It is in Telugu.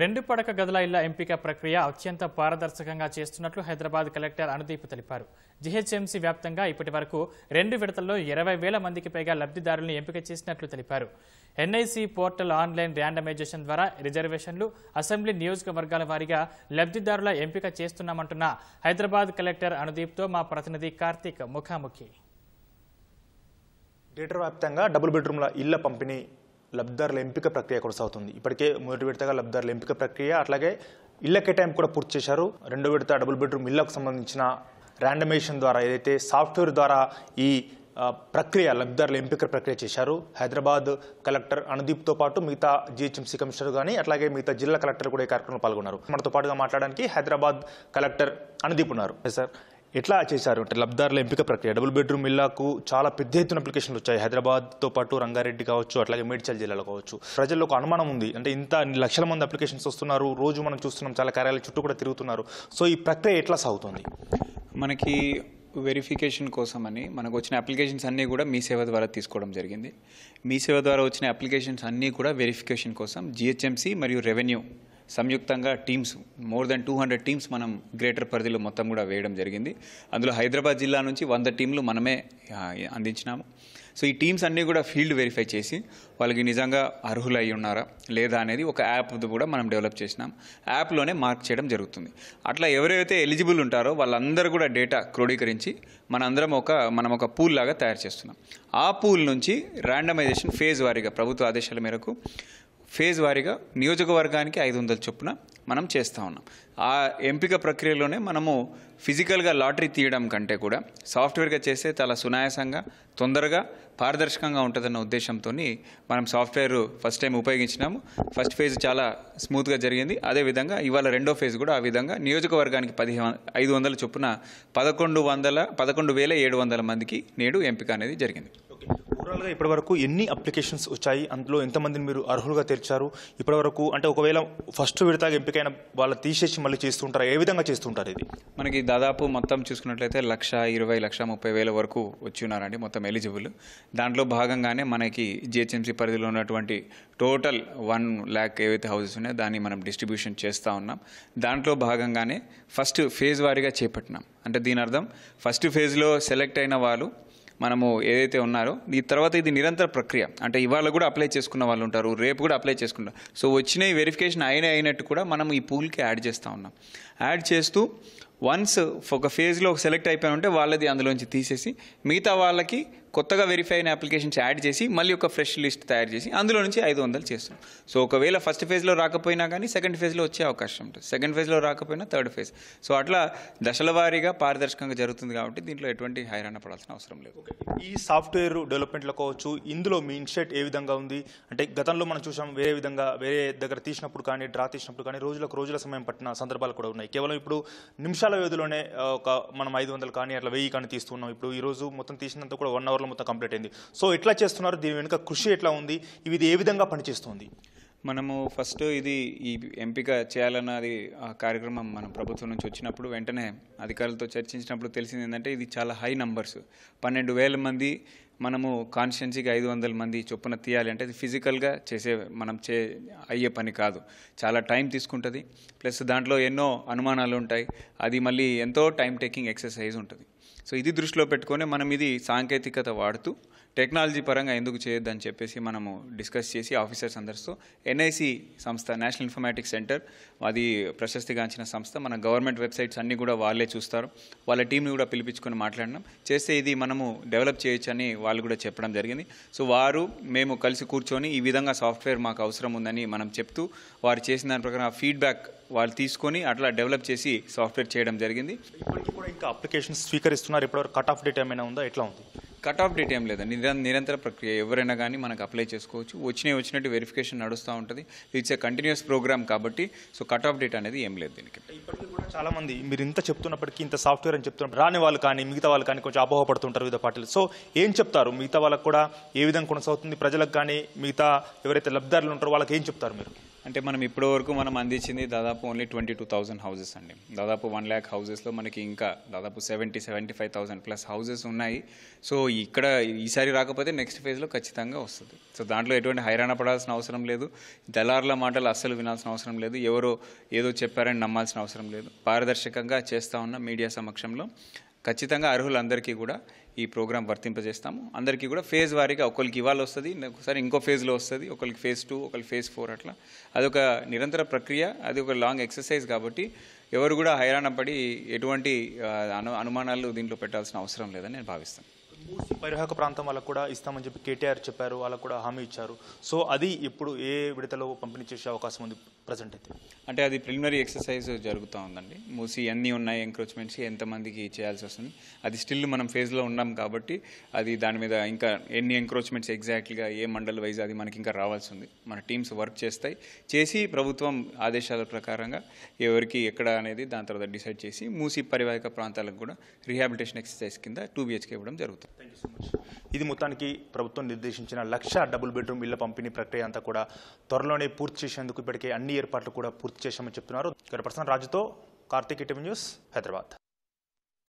రెండు పడక గదుల ఇళ్ల ఎంపిక ప్రక్రియ అత్యంత పారదర్శకంగా చేస్తున్నట్లు హైదరాబాద్ కలెక్టర్ అనుదీప్ తెలిపారు జీహెచ్ఎంసీ వ్యాప్తంగా ఇప్పటి వరకు రెండు విడతల్లో ఇరవై వేల మందికి పైగా లబ్ధిదారులను ఎంపిక చేసినట్లు తెలిపారు ఎన్ఐసి పోర్టల్ ఆన్లైన్ ర్యాండమైజేషన్ ద్వారా రిజర్వేషన్లు అసెంబ్లీ నియోజకవర్గాల వారీగా లబ్ధిదారుల ఎంపిక చేస్తున్నామంటున్న హైదరాబాద్ కలెక్టర్ అనుదీప్తో మా ప్రతినిధి కార్తీక్ ముఖాముఖి గ్రేటర్ వ్యాప్తంగా డబుల్ బెడ్రూమ్ల ఇళ్ల పంపిణీ లబ్ధిదారుల ఎంపిక ప్రక్రియ కొనసాగుతుంది ఇప్పటికే మొదటి విడతగా లబ్ధిదారుల ఎంపిక ప్రక్రియ అట్లాగే ఇళ్ల కేటాయింపు కూడా పూర్తి చేశారు రెండో విడత డబుల్ బెడ్రూమ్ ఇళ్లకు సంబంధించిన ర్యాండమేషన్ ద్వారా ఏదైతే సాఫ్ట్వేర్ ద్వారా ఈ ప్రక్రియ లబ్ధిదారుల ఎంపిక ప్రక్రియ చేశారు హైదరాబాద్ కలెక్టర్ అనుదీప్తో పాటు మిగతా జిహెచ్ఎంసీ కమిషనర్ కానీ అట్లాగే మిగతా జిల్లా కలెక్టర్ కూడా ఈ కార్యక్రమంలో పాల్గొన్నారు మనతో పాటుగా మాట్లాడడానికి హైదరాబాద్ కలెక్టర్ అనుదీప్ ఉన్నారు సార్ ఎట్లా చేశారు అంటే లబ్ధారుల ఎంపిక ప్రక్రియ డబుల్ బెడ్రూమ్ ఇళ్లకు చాలా పెద్ద ఎత్తున అప్లికేషన్లు వచ్చాయి హైదరాబాద్తో పాటు రంగారెడ్డి కావచ్చు అట్లాగే మేడ్చల్ జిల్లాలో కావచ్చు ప్రజల్లో ఒక అనుమానం ఉంది అంటే ఇంత లక్షల మంది అప్లికేషన్స్ వస్తున్నారు రోజు మనం చూస్తున్నాం చాలా కార్యాలయం చుట్టూ కూడా తిరుగుతున్నారు సో ఈ ప్రక్రియ ఎట్లా సాగుతుంది మనకి వెరిఫికేషన్ కోసం అని మనకు వచ్చిన అప్లికేషన్స్ అన్నీ కూడా మీ సేవ ద్వారా తీసుకోవడం జరిగింది మీ సేవ ద్వారా వచ్చిన అప్లికేషన్స్ అన్నీ కూడా వెరిఫికేషన్ కోసం జిహెచ్ఎంసీ మరియు రెవెన్యూ సంయుక్తంగా teams more than two hundred teams మనం గ్రేటర్ పరిధిలో మొత్తం కూడా వేయడం జరిగింది అందులో హైదరాబాద్ జిల్లా నుంచి వంద టీంలు మనమే అందించినాము సో ఈ టీమ్స్ అన్నీ కూడా ఫీల్డ్ వెరిఫై చేసి వాళ్ళకి నిజంగా అర్హులు అయి ఉన్నారా లేదా అనేది ఒక యాప్ కూడా మనం డెవలప్ చేసినాం యాప్లోనే మార్క్ చేయడం జరుగుతుంది అట్లా ఎవరైతే ఎలిజిబుల్ ఉంటారో వాళ్ళందరూ కూడా డేటా క్రోడీకరించి మనందరం ఒక మనం ఒక పూల్ లాగా తయారు చేస్తున్నాం ఆ పూల్ నుంచి ర్యాండమైజేషన్ ఫేజ్ వారీగా ప్రభుత్వ ఆదేశాల మేరకు ఫేజ్ వారీగా నియోజకవర్గానికి ఐదు వందల చొప్పున మనం చేస్తూ ఉన్నాం ఆ ఎంపిక ప్రక్రియలోనే మనము ఫిజికల్గా లాటరీ తీయడం కంటే కూడా సాఫ్ట్వేర్గా చేస్తే చాలా సునాయాసంగా తొందరగా పారదర్శకంగా ఉంటుందన్న ఉద్దేశంతో మనం సాఫ్ట్వేర్ ఫస్ట్ టైం ఉపయోగించినాము ఫస్ట్ ఫేజ్ చాలా స్మూత్గా జరిగింది అదేవిధంగా ఇవాళ రెండో ఫేజ్ కూడా ఆ విధంగా నియోజకవర్గానికి పదిహేను ఐదు వందల చొప్పున పదకొండు వందల పదకొండు వేల ఏడు వందల మందికి నేడు ఎంపిక అనేది జరిగింది టోటల్గా వరకు ఎన్ని అప్లికేషన్స్ వచ్చాయి అందులో ఎంతమందిని మీరు అర్హులుగా తెరిచారు ఇప్పటివరకు అంటే ఒకవేళ ఫస్ట్ విడతగా ఎంపికైన వాళ్ళు తీసేసి మళ్ళీ చేస్తుంటారా ఏ విధంగా చేస్తుంటారు ఇది మనకి దాదాపు మొత్తం చూసుకున్నట్లయితే లక్ష ఇరవై లక్ష ముప్పై వేల వరకు వచ్చి ఉన్నారండి మొత్తం ఎలిజిబుల్ దాంట్లో భాగంగానే మనకి జిహెచ్ఎంసీ పరిధిలో ఉన్నటువంటి టోటల్ వన్ ల్యాక్ ఏవైతే హౌసెస్ ఉన్నాయో దాన్ని మనం డిస్ట్రిబ్యూషన్ చేస్తూ ఉన్నాం దాంట్లో భాగంగానే ఫస్ట్ ఫేజ్ వారీగా చేపట్టినాం అంటే దీని అర్థం ఫస్ట్ ఫేజ్లో సెలెక్ట్ అయిన వాళ్ళు మనము ఏదైతే ఉన్నారో ఈ తర్వాత ఇది నిరంతర ప్రక్రియ అంటే ఇవాళ కూడా అప్లై చేసుకున్న వాళ్ళు ఉంటారు రేపు కూడా అప్లై చేసుకుంటారు సో వచ్చినవి వెరిఫికేషన్ అయిన అయినట్టు కూడా మనం ఈ పూల్కి యాడ్ చేస్తూ ఉన్నాం యాడ్ చేస్తూ వన్స్ ఒక ఫేజ్లో ఒక సెలెక్ట్ అయిపోయి ఉంటే వాళ్ళది అందులోంచి తీసేసి మిగతా వాళ్ళకి కొత్తగా వెరిఫై అయిన అప్లికేషన్స్ యాడ్ చేసి మళ్ళీ ఒక ఫ్రెష్ లిస్ట్ తయారు చేసి అందులో నుంచి ఐదు వందలు చేస్తాం సో ఒకవేళ ఫస్ట్ ఫేజ్లో రాకపోయినా కానీ సెకండ్ ఫేజ్లో వచ్చే అవకాశం ఉంటుంది సెకండ్ ఫేజ్లో రాకపోయినా థర్డ్ ఫేజ్ సో అట్లా దశల వారీగా పారదర్శకంగా జరుగుతుంది కాబట్టి దీంట్లో ఎటువంటి హైరాణ పడాల్సిన అవసరం లేదు ఈ సాఫ్ట్వేర్ డెవలప్మెంట్లో కావచ్చు ఇందులో మీ ఇన్స్టేట్ ఏ విధంగా ఉంది అంటే గతంలో మనం చూసాం వేరే విధంగా వేరే దగ్గర తీసినప్పుడు కానీ డ్రా తీసినప్పుడు కానీ రోజులకు రోజుల సమయం పట్టిన సందర్భాలు కూడా ఉన్నాయి కేవలం ఇప్పుడు నిమిషాలు నిమిషాల వ్యవధిలోనే ఒక మనం ఐదు వందలు కానీ అట్లా వెయ్యి కానీ తీస్తున్నాం ఇప్పుడు ఈరోజు మొత్తం తీసినంత కూడా వన్ అవర్లో మొత్తం కంప్లీట్ అయింది సో ఎట్లా చేస్తున్నారు దీని వెనుక కృషి ఎట్లా ఉంది ఇది ఏ విధంగా పనిచేస్తుంది మనము ఫస్ట్ ఇది ఈ ఎంపిక చేయాలన్నది ఆ కార్యక్రమం మన ప్రభుత్వం నుంచి వచ్చినప్పుడు వెంటనే అధికారులతో చర్చించినప్పుడు తెలిసింది ఏంటంటే ఇది చాలా హై నంబర్స్ పన్నెండు వేల మంది మనము కాన్షియన్సీగా ఐదు వందల మంది చొప్పున తీయాలి అంటే అది ఫిజికల్గా చేసే మనం చే అయ్యే పని కాదు చాలా టైం తీసుకుంటుంది ప్లస్ దాంట్లో ఎన్నో అనుమానాలు ఉంటాయి అది మళ్ళీ ఎంతో టైం టేకింగ్ ఎక్సర్సైజ్ ఉంటుంది సో ఇది దృష్టిలో పెట్టుకొని మనం ఇది సాంకేతికత వాడుతూ టెక్నాలజీ పరంగా ఎందుకు చేయొద్దని చెప్పేసి మనము డిస్కస్ చేసి ఆఫీసర్స్ అందరితో ఎన్ఐసి సంస్థ నేషనల్ ఇన్ఫర్మేటిక్స్ సెంటర్ అది ప్రశస్తిగాంచిన సంస్థ మన గవర్నమెంట్ వెబ్సైట్స్ అన్నీ కూడా వాళ్ళే చూస్తారు వాళ్ళ టీంని కూడా పిలిపించుకొని మాట్లాడినాం చేస్తే ఇది మనము డెవలప్ చేయొచ్చని వాళ్ళు కూడా చెప్పడం జరిగింది సో వారు మేము కలిసి కూర్చొని ఈ విధంగా సాఫ్ట్వేర్ మాకు అవసరం ఉందని మనం చెప్తూ వారు చేసిన దాని ప్రకారం ఫీడ్బ్యాక్ వాళ్ళు తీసుకొని అట్లా డెవలప్ చేసి సాఫ్ట్వేర్ చేయడం జరిగింది ఇప్పటికి కూడా ఇంకా అప్లికేషన్ స్వీకరిస్తున్నారు ఇప్పటివరకు కట్ ఆఫ్ డేట్ ఏమైనా ఉందా ఎట్లా ఉంది కట్ ఆఫ్ డేట్ ఏం లేదండి నిరంతర ప్రక్రియ ఎవరైనా కానీ మనకు అప్లై చేసుకోవచ్చు వచ్చినవి వచ్చినట్టు వెరిఫికేషన్ నడుస్తూ ఉంటుంది ఇట్స్ ఏ కంటిన్యూస్ ప్రోగ్రామ్ కాబట్టి సో కట్ ఆఫ్ డేట్ అనేది ఏం లేదు దీనికి ఇప్పటికీ కూడా చాలామంది మీరు ఇంత చెప్తున్నప్పటికీ ఇంత సాఫ్ట్వేర్ అని చెప్తున్నప్పుడు రాని వాళ్ళు కానీ మిగతా వాళ్ళు కానీ కొంచెం అపోహ పడుతుంటారు వివిధ పార్టీలు సో ఏం చెప్తారు మిగతా వాళ్ళకు కూడా ఏ విధంగా కొనసాగుతుంది ప్రజలకు కానీ మిగతా ఎవరైతే లబ్ధిదారులు ఉంటారో వాళ్ళకి ఏం చెప్తారు మీరు అంటే మనం ఇప్పటి వరకు మనం అందించింది దాదాపు only twenty two thousand houses అండి దాదాపు వన్ ల్యాక్ హౌజెస్లో మనకి ఇంకా దాదాపు seventy seventy five thousand plus houses ఉన్నాయి సో ఇక్కడ ఈసారి రాకపోతే నెక్స్ట్ ఫేజ్లో ఖచ్చితంగా వస్తుంది సో దాంట్లో ఎటువంటి హైరాణ పడాల్సిన అవసరం లేదు దళారుల మాటలు అస్సలు వినాల్సిన అవసరం లేదు ఎవరో ఏదో చెప్పారని నమ్మాల్సిన అవసరం లేదు పారదర్శకంగా చేస్తూ ఉన్న మీడియా సమక్షంలో ఖచ్చితంగా అర్హులందరికీ కూడా ఈ ప్రోగ్రాం వర్తింపజేస్తాము అందరికీ కూడా ఫేజ్ వారీగా ఒకరికి ఇవాళ వస్తుంది ఒకసారి ఇంకో ఫేజ్లో వస్తుంది ఒకరికి ఫేజ్ టూ ఒకరికి ఫేజ్ ఫోర్ అట్లా అదొక నిరంతర ప్రక్రియ అది ఒక లాంగ్ ఎక్సర్సైజ్ కాబట్టి ఎవరు కూడా హైరాణ పడి ఎటువంటి అను అనుమానాలు దీంట్లో పెట్టాల్సిన అవసరం లేదని నేను భావిస్తాను పరిహక ప్రాంతం వాళ్ళకు కూడా ఇస్తామని చెప్పి కేటీఆర్ చెప్పారు వాళ్ళకు కూడా హామీ ఇచ్చారు సో అది ఇప్పుడు ఏ విడతలో పంపిణీ చేసే అవకాశం ఉంది ప్రజెంట్ అయితే అంటే అది ప్రిలిమినరీ ఎక్సర్సైజ్ జరుగుతూ ఉందండి మూసి అన్నీ ఉన్నాయి ఎంక్రోచ్మెంట్స్ ఎంతమందికి చేయాల్సి వస్తుంది అది స్టిల్ మనం ఫేజ్లో ఉన్నాం కాబట్టి అది దాని మీద ఇంకా ఎన్ని ఎంక్రోచ్మెంట్స్ ఎగ్జాక్ట్గా ఏ మండల్ వైజ్ అది మనకి ఇంకా రావాల్సి ఉంది మన టీమ్స్ వర్క్ చేస్తాయి చేసి ప్రభుత్వం ఆదేశాల ప్రకారంగా ఎవరికి ఎక్కడ అనేది దాని తర్వాత డిసైడ్ చేసి మూసి పరివాహిక ప్రాంతాలకు కూడా రీహాబిలిటేషన్ ఎక్సర్సైజ్ కింద టూ బిహెచ్కే ఇవ్వడం జరుగుతుంది థ్యాంక్ సో మచ్ ఇది మొత్తానికి ప్రభుత్వం నిర్దేశించిన లక్ష డబుల్ బెడ్రూమ్ ఇళ్ల పంపిణీ ప్రక్రియ అంతా కూడా త్వరలోనే పూర్తి చేసేందుకు ఇప్పటికే అన్ని ఏర్పాట్లు కూడా పూర్తి చేశామని చెప్తున్నారు గడపర్సన్ రాజుతో కార్తీక్ ఇటీవీ న్యూస్ హైదరాబాద్